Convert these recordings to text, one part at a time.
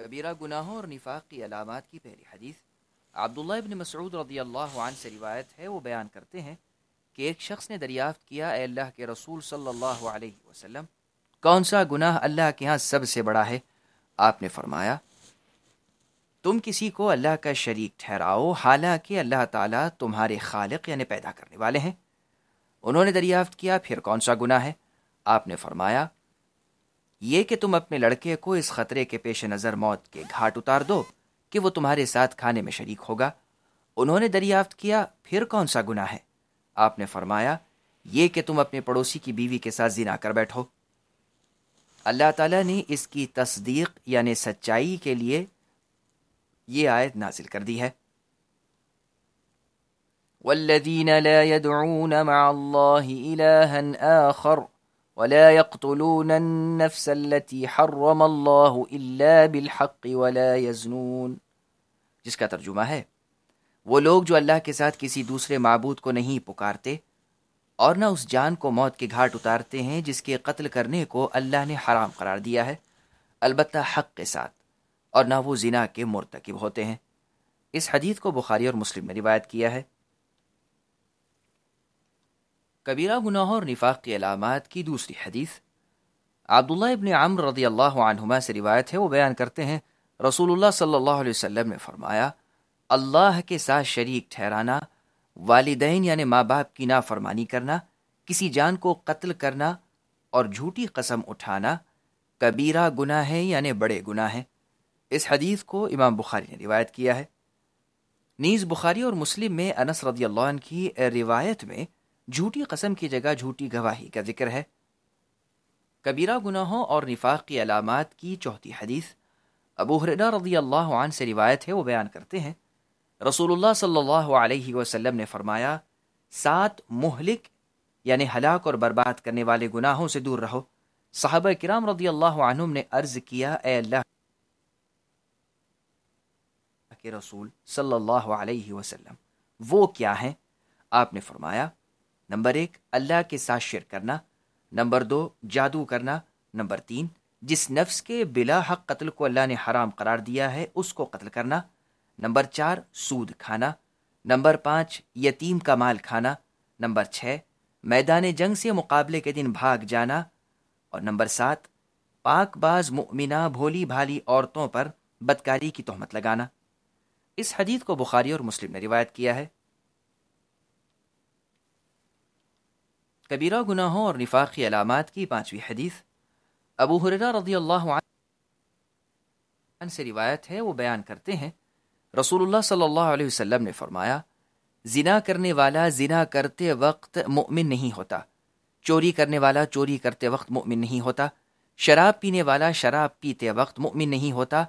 कबीरा गुनाहों और निफाक की अलामत की पहली हदीस अब्दुल्ला इबन मसूद रदी अल्लाह से रिवायत है वो बयान करते हैं कि एक शख्स ने दरियाफ़्त किया अल्लाह के रसूल सल्लल्लाहु अलैहि वसल्लम कौन सा गुनाह अल्लाह के यहाँ सबसे बड़ा है आपने फरमाया तुम किसी को अल्लाह का शरीक ठहराओ हालांकि अल्लाह ताला तुम्हारे खालिक यानि पैदा करने वाले हैं उन्होंने दरियाफ़्त किया फिर कौन सा गुनाह है आपने फरमाया ये कि तुम अपने लड़के को इस खतरे के पेश नज़र मौत के घाट उतार दो कि वो तुम्हारे साथ खाने में शरीक होगा उन्होंने दरियाफ्त किया फिर कौन सा गुना है आपने फरमाया ये कि तुम अपने पड़ोसी की बीवी के साथ जिना कर बैठो अल्लाह ताला ने इसकी तस्दीक यानि सच्चाई के लिए ये आयत नाजिल कर दी है وَالَّذِينَ لَا يَدْعُونَ مَعَ اللَّهِ إِلَٰهًا آخَرَ ولا يقتلون النفس التي حرم الله إلا بالحق ولا يزنون जिसका तर्जुमा है वो लोग जो अल्लाह के साथ किसी दूसरे मबूद को नहीं पुकारते और न उस जान को मौत के घाट उतारते हैं जिसके कत्ल करने को अल्लाह ने हराम करार दिया है अलबत् हक के साथ और ना वो जिना के मुरतकब होते हैं इस हदीत को बुखारी और मुस्लिम ने रिवायत किया है कबीरा गुनाह और निफाक की अलामत की दूसरी हदीस अब्दुल्ला इबन अम्र रदी अल्लाह से रिवायत है वो बयान करते हैं रसूलुल्लाह सल्लल्लाहु अलैहि वसल्लम ने फरमाया अल्लाह के साथ शरीक ठहराना वालदेन यानि माँ बाप की नाफरमानी करना किसी जान को कत्ल करना और झूठी कसम उठाना कबीरा गुना है यानि बड़े गुना हैं इस हदीस को इमाम बुखारी ने रिवायत किया है नीज़ बुखारी और मुस्लिम में अनस रदी की रिवायत में झूठी कसम की जगह झूठी गवाही का जिक्र है कबीरा गुनाहों और निफाक की अलामत की चौथी हदीस अबू हरदा रजी अल्लाह आन से रिवायत है वो बयान करते हैं रसूलुल्लाह सल्लल्लाहु अलैहि वसल्लम ने फरमाया सात मुहलिक यानि हलाक और बर्बाद करने वाले गुनाहों से दूर रहो साहब कराम रदी अल्लाह ने अर्ज़ किया अल्लाह के रसूल सल्लल्लाहु अलैहि वसल्लम वो क्या हैं आपने फरमाया नंबर एक अल्लाह के साथ शिर करना नंबर दो जादू करना नंबर तीन जिस नफ्स के बिला हक कत्ल को अल्लाह ने हराम करार दिया है उसको कत्ल करना नंबर चार सूद खाना नंबर पाँच यतीम का माल खाना नंबर छः मैदान जंग से मुकाबले के दिन भाग जाना और नंबर सात पाक बाज़ मुमिना भोली भाली औरतों पर बदकारी की तहमत लगाना इस हदीत को बुखारी और मुस्लिम ने रिवायत किया है कबीरा गुनाहों और निफाक की अलामत की पाँचवीं हदीस अबू हुररा रदी अल्लाह से रिवायत है वो बयान करते हैं रसूलुल्लाह सल्लल्लाहु अलैहि वसल्लम ने फरमाया जिना करने वाला जिना करते वक्त मुमिन नहीं होता चोरी करने वाला चोरी करते वक्त मुमिन नहीं होता शराब पीने वाला शराब पीते वक्त मुमिन नहीं होता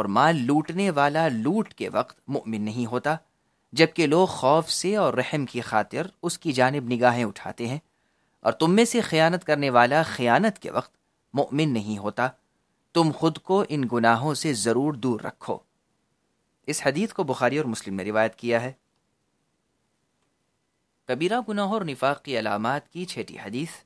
और माल लूटने वाला लूट के वक्त मुमिन नहीं होता जबकि लोग खौफ से और रहम की खातिर उसकी जानब निगाहें उठाते हैं और तुम में से ख़यानत करने वाला ख़यानत के वक्त मुमिन नहीं होता तुम खुद को इन गुनाहों से ज़रूर दूर रखो इस हदीत को बुखारी और मुस्लिम ने रिवायत किया है कबीरा गुनाह और निफाक की अलामत की छठी हदीस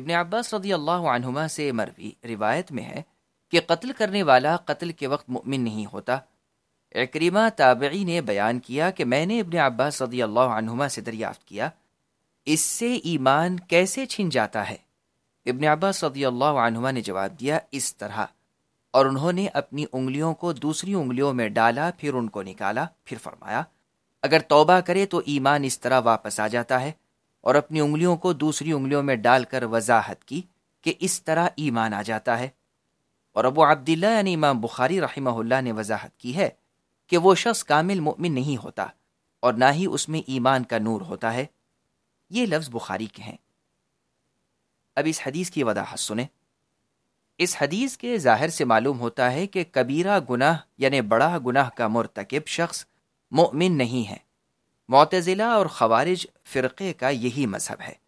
इबन अब्बास रदी अल्लाहुमा से मरवी रिवायत में है कि कत्ल करने वाला कत्ल के वक्त मुमिन नहीं होता एकरीमा ताबी ने बयान किया कि मैंने इबन अब्बास रदी अल्लाहुमा से दरियाफ़्त किया इससे ईमान कैसे छिन जाता है इब्न अब्बास अनहुमा ने जवाब दिया इस तरह और उन्होंने अपनी उंगलियों को दूसरी उंगलियों में डाला फिर उनको निकाला फिर फरमाया अगर तौबा करे तो ईमान इस तरह वापस आ जाता है और अपनी उंगलियों को दूसरी उंगलियों में डालकर वजाहत की कि इस तरह ईमान आ जाता है और अबू अब्दुल्ला यानी इमाम बुखारी रही ने वजाहत की है कि वो शख्स कामिल मुमिन नहीं होता और ना ही उसमें ईमान का नूर होता है ये लफ्ज़ बुखारी के हैं अब इस हदीस की वजाहत सुने इस हदीस के ज़ाहिर से मालूम होता है कि कबीरा गुनाह यानि बड़ा गुनाह का मरतकब शख्स मोमिन नहीं है मतज़िला और खवारिज फ़िरक़े का यही मज़हब है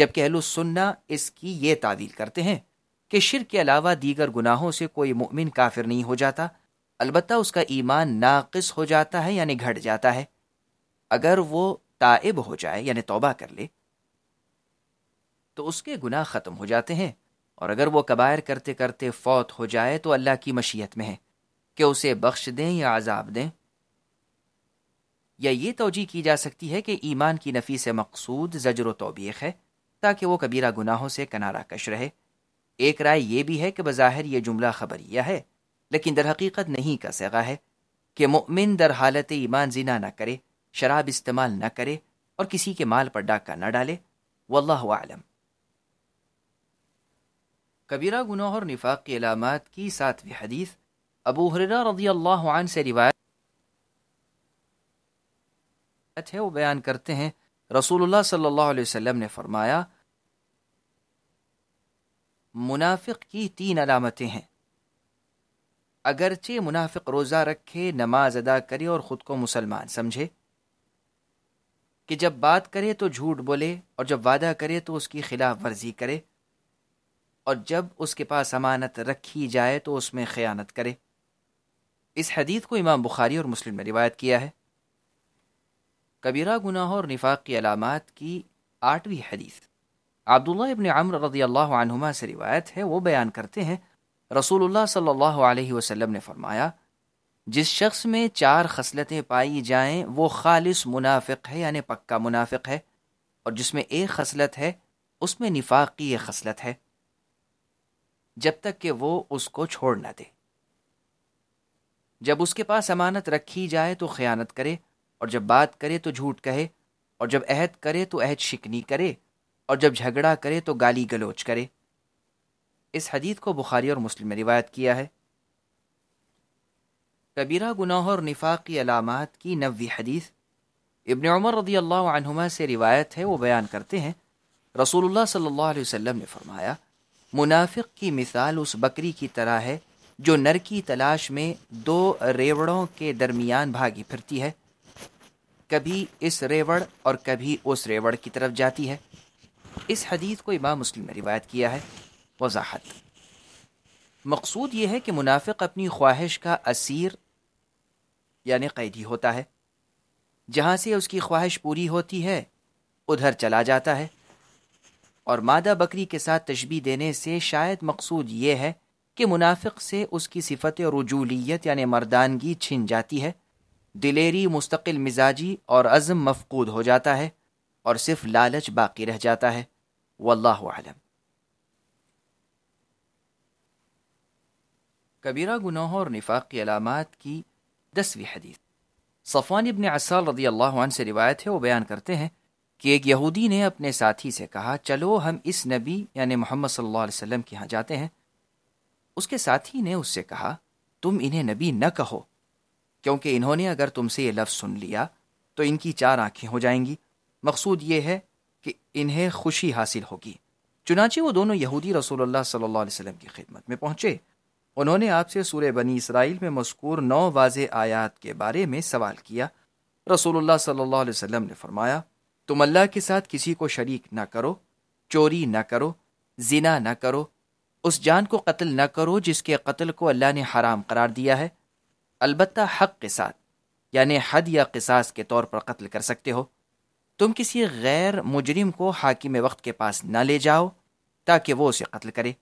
जबकि अहलसन्ना इसकी ये तावील करते हैं कि शिर के अलावा दीगर गुनाहों से कोई मोमिन काफिर नहीं हो जाता अलबत् उसका ईमान नाकस हो जाता है यानी घट जाता है अगर वो ताइब हो जाए यानी तौबा कर ले तो उसके गुनाह ख़त्म हो जाते हैं और अगर वो कबायर करते करते फौत हो जाए तो अल्लाह की मशीयत में है कि उसे बख्श दें या आज़ाब दें या ये तोजी की जा सकती है कि ईमान की नफ़ी से मकसूद जजर तोबीक है ताकि वो कबीरा गुनाहों से कनारा कश रहे एक राय यह भी है कि बज़ाहिर यह जुमला खबरिया है लेकिन दरहकीकत नहीं का सगा है कि मुमिन दर हालत ईमान जिना ना करे शराब इस्तेमाल न करे और किसी के माल पर डाका न डाले वल्लाह आलम कबीरा गुनाह और निफाक की अलामत की सातवीं हदीस अबू हुररा रजी अल्लाह आन से रिवायत है वो बयान करते हैं रसूलुल्लाह सल्लल्लाहु अलैहि वसल्लम ने फरमाया मुनाफिक की तीन अलामतें हैं अगरचे मुनाफिक रोज़ा रखे नमाज अदा करे और ख़ुद को मुसलमान समझे कि जब बात करे तो झूठ बोले और जब वादा करे तो उसकी खिलाफ वर्जी करे और जब उसके पास अमानत रखी जाए तो उसमें ख़यानत करे इस हदीत को इमाम बुखारी और मुस्लिम ने रिवायत किया है कबीरा गुनाह और निफाक की अलामत की आठवीं हदीस अब्दुल्ला इबन अम्र रदी अल्लाह से रिवायत है वो बयान करते हैं रसूलुल्लाह सल्लल्लाहु अलैहि वसल्लम ने फरमाया जिस शख्स में चार खसलतें पाई जाएं वो खालिस मुनाफिक है यानी पक्का मुनाफिक है और जिसमें एक खसलत है उसमें निफाक की एक खसलत है जब तक कि वो उसको छोड़ ना दे जब उसके पास अमानत रखी जाए तो ख़यानत करे और जब बात करे तो झूठ कहे और जब अहद करे तो अहद शिकनी करे और जब झगड़ा करे तो गाली गलोच करे इस हदीत को बुखारी और मुस्लिम में रिवायत किया है कबीरा गुनाह और निफाक की अलामत की नवी हदीस इबन उमर रदी अल्लाह से रिवायत है वो बयान करते हैं रसूलुल्लाह सल्लल्लाहु अलैहि वसल्लम ने फरमाया मुनाफिक की मिसाल उस बकरी की तरह है जो नर की तलाश में दो रेवड़ों के दरमियान भागी फिरती है कभी इस रेवड़ और कभी उस रेवड़ की तरफ जाती है इस हदीत को इमाम मुस्लिम ने रिवायत किया है वजाहत मकसूद ये है कि मुनाफिक अपनी ख्वाहिश का असीर यानि कैदी होता है जहाँ से उसकी ख्वाहिश पूरी होती है उधर चला जाता है और मादा बकरी के साथ तशबी देने से शायद मकसूद ये है कि मुनाफिक से उसकी सिफत रजूलीत यानि मर्दानगी छिन जाती है दिलेरी मुस्तकिल मिजाजी और अज़म मफकूद हो जाता है और सिर्फ लालच बाकी रह जाता है वल्लाम कबीरा गुनाहों और निफाक की अलामत की दसवीं हदीस सफ़ान इबन असाल रदी अल्लाह से रिवायत है वो बयान करते हैं कि एक यहूदी ने अपने साथी से कहा चलो हम इस नबी यानि मोहम्मद सल्लल्लाहु अलैहि वसल्लम के यहाँ जाते हैं उसके साथी ने उससे कहा तुम इन्हें नबी न कहो क्योंकि इन्होंने अगर तुमसे ये लफ्ज़ सुन लिया तो इनकी चार आँखें हो जाएंगी मकसूद ये है कि इन्हें खुशी हासिल होगी चुनाचे वो दोनों यहूदी रसूलुल्लाह सल्लल्लाहु अलैहि वसल्लम की खिदमत में पहुँचे उन्होंने आपसे सूर्य बनी इसराइल में मस्कूर नौ वाज आयात के बारे में सवाल किया रसूलुल्लाह सल्लल्लाहु अलैहि वसल्लम ने फरमाया तुम अल्लाह के साथ किसी को शरीक न करो चोरी न करो जिना न करो उस जान को कत्ल न करो जिसके कत्ल को अल्लाह ने हराम करार दिया है अलबत् हक के साथ यानि हद या किसास के तौर पर कत्ल कर सकते हो तुम किसी गैर मुजरिम को हाकिम वक्त के पास न ले जाओ ताकि वो उसे कत्ल करे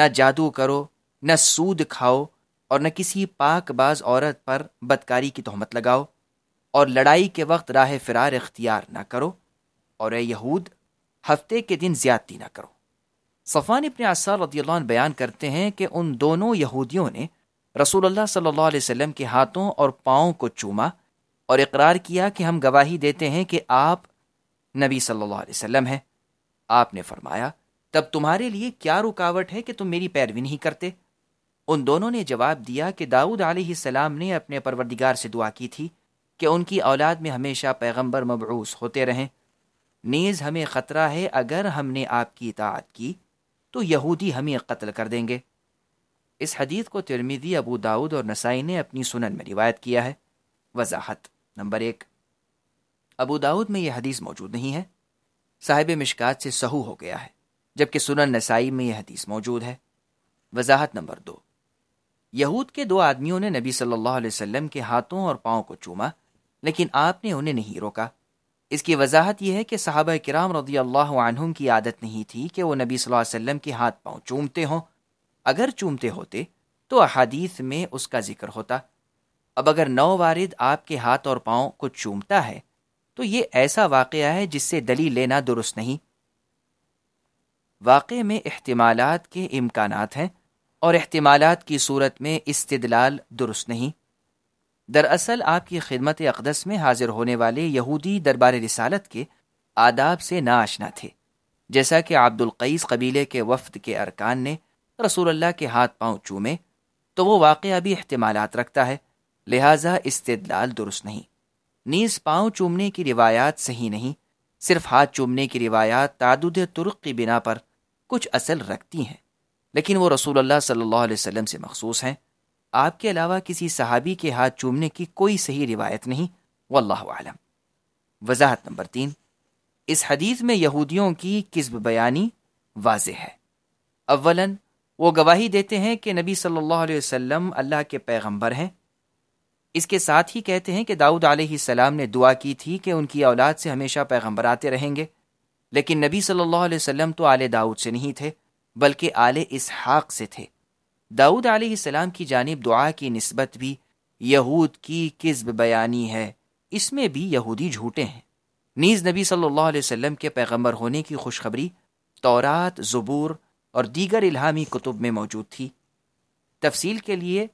ना जादू करो न सूद खाओ और न किसी पाकबाज औरत पर बदकारी की तहमत लगाओ और लड़ाई के वक्त राह फरार इख्तियार न करो और यहूद हफ्ते के दिन ज्यादती ना करो सफ़ान इबन आसार रदील्ला बयान करते हैं कि उन दोनों यहूदियों ने रसूलुल्लाह सल्लल्लाहु अलैहि के हाथों और पाओं को चूमा और इकरार किया कि हम गवाही देते हैं कि आप नबी सल्लल्लाहु अलैहि हैं आपने फरमाया तब तुम्हारे लिए क्या रुकावट है कि तुम मेरी पैरवी नहीं करते उन दोनों ने जवाब दिया कि दाऊद सलाम ने अपने परवरदिगार से दुआ की थी कि उनकी औलाद में हमेशा पैगंबर मबरूस होते रहें नीज़ हमें ख़तरा है अगर हमने आपकी इतात की तो यहूदी हमें कत्ल कर देंगे इस हदीत को तिरमिदी अबू दाऊद और नसाई ने अपनी सुनन में रिवायत किया है वजाहत नंबर एक अबू दाऊद में यह हदीस मौजूद नहीं है साहिब मिशकात से सहू हो गया है जबकि सुनन नसाई में यह हदीस मौजूद है वजाहत नंबर दो यहूद के दो आदमियों ने नबी सल्लल्लाहु अलैहि वसल्लम के हाथों और पाँव को चूमा लेकिन आपने उन्हें नहीं रोका इसकी वजाहत यह है कि साहब कराम रदी अल्लाह की आदत नहीं थी कि वह नबी सल्लल्लाहु वसल्लम के हाथ पाँव चूमते हों अगर चूमते होते तो अहादीस में उसका जिक्र होता अब अगर नौ वारिद आपके हाथ और पाँव को चूमता है तो ये ऐसा वाक़ है जिससे दली लेना दुरुस्त नहीं वाक़ में अहतमाल के इम्कान हैं और अहतमालत की सूरत में इस्तलाल दुरुस्त नहीं दरअसल आपकी खिदमत अकदस में हाजिर होने वाले यहूदी दरबार रिसालत के आदाब से नाआशना थे जैसा कि अब्दुल्कईस कबीले के वफद के अरकान ने रसूल्ला के हाथ पाँव चूमे तो वो वाक़ भी अहतमालत रखता है लिहाजा इस्तलाल दुरुस्त नहीं नीज पाँव चूमने की रिवायात सही नहीं सिर्फ हाथ चूमने की रिवायात तादुद तुर्क की बिना पर कुछ असल रखती हैं लेकिन वो रसूल अल्लाह सल्लल्लाहु अलैहि वसल्लम से मखसूस हैं आपके अलावा किसी सहाबी के हाथ चूमने की कोई सही रिवायत नहीं वल्लम वजाहत नंबर तीन इस हदीस में यहूदियों की किस्ब बयानी वाज है अवला वो गवाही देते हैं कि नबी सल्लल्लाहु अलैहि वसल्लम अल्लाह के पैगंबर हैं इसके साथ ही कहते हैं कि दाऊद सलाम ने दुआ की थी कि उनकी औलाद से हमेशा पैगम्बर आते रहेंगे लेकिन नबी सल्लल्लाहु अलैहि वसल्लम तो आले दाऊद से नहीं थे बल्कि आले इसहाक से थे दाऊद आलाम की जानब दुआ की नस्बत भी यहूद की किस्ब बयानी है इसमें भी यहूदी झूठे हैं नीज नबी सल्लल्लाहु अलैहि वसल्लम के पैगंबर होने की खुशखबरी तौरात ज़बूर और दीगर इलामी कुतुब में मौजूद थी तफसील के लिए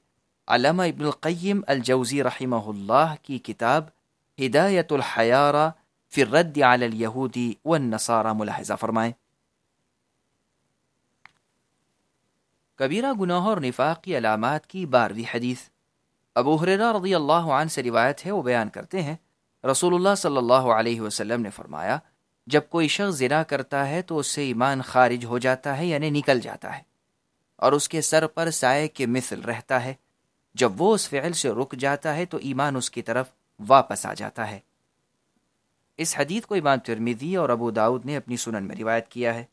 अलामा इब्नकम अलजौज़ी रही की किताब हिदायतुल हयारा फिर रद्द आलल यहूदी व नसारा मुलाजा फरमाएँ कबीरा गुनाह और निफाक की अलामत की बारहवीं हदीस अबू हुररा रदी अल्लाह से रिवायत है वो बयान करते हैं रसूलुल्लाह सल्लल्लाहु अलैहि वसल्लम ने फरमाया जब कोई शख्स जना करता है तो उससे ईमान खारिज हो जाता है यानी निकल जाता है और उसके सर पर साय के मिसल रहता है जब वो उस फ़ैल से रुक जाता है तो ईमान उसकी तरफ वापस आ जाता है इस हदीत को ईमान तिरमिदी और अबू दाऊद ने अपनी सुनन में रिवायत किया है